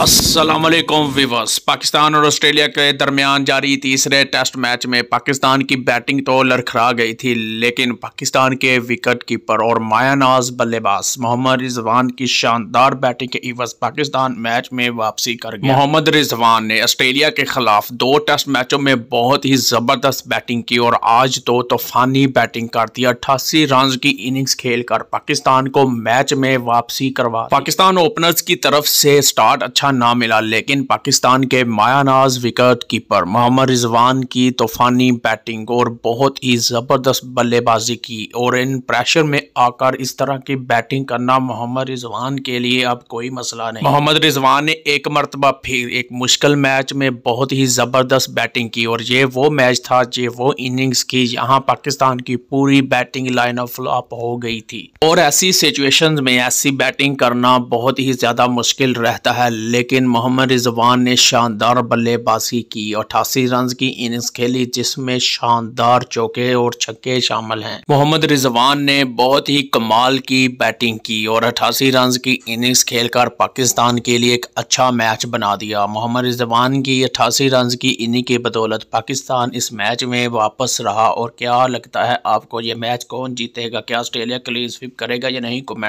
Aslam weavers Pakistan और Australia के दरमियान जारी तीसरे टेस्ट मैच में पाकिस्तान की बैटिंग तो लड़खड़ा गई थी लेकिन पाकिस्तान के विकेट कीपर और मायानाज बल्लेबाज मोहम्मद रिजवान की शानदार बैटिंग के इवज पाकिस्तान मैच में वापसी कर गया मोहम्मद रिजवान ने ऑस्ट्रेलिया के खिलाफ दो टेस्ट मैचों में बहुत ही जबरदस्त बैटिंग की और आज तो तूफानी तो बैटिंग कर दी अट्ठासी रन की इनिंग्स खेलकर पाकिस्तान को मैच में वापसी करवा पाकिस्तान ओपनर्स की तरफ से स्टार्ट अच्छा मौका ना मिला लेकिन पाकिस्तान के मायानाज विकेट कीपर मोहम्मद रिजवान की तूफानी बैटिंग और बहुत ही ज़बरदस्त बल्लेबाजी की और इन प्रेशर में आकर इस तरह की बैटिंग करना मोहम्मद रिजवान के लिए अब कोई मसला नहीं मोहम्मद रिजवान ने एक मरतबा फिर एक मुश्किल मैच में बहुत ही ज़बरदस्त बैटिंग की और ये वो मैच था ये वो इनिंग्स की जहाँ पाकिस्तान की पूरी बैटिंग लाइन फ्लॉप हो गई थी और ऐसी सिचुएशन में ऐसी बैटिंग करना बहुत ही ज़्यादा मुश्किल रहता है लेकिन मोहम्मद रिजवान ने शानदार बल्लेबाजी की अठासी रन की इनिंग्स खेली जिसमें शानदार चौके और छक्के शामिल हैं मोहम्मद रिजवान ने बहुत ही कमाल की बैटिंग की और अठासी रन की इनिंग्स खेलकर पाकिस्तान के लिए एक अच्छा मैच बना दिया मोहम्मद रिजवान की अठासी रन की इनिंग की बदौलत पाकिस्तान इस मैच में वापस रहा और क्या लगता है आपको ये मैच कौन जीतेगा क्या ऑस्ट्रेलिया क्लीन स्विप करेगा या नहीं कमेंट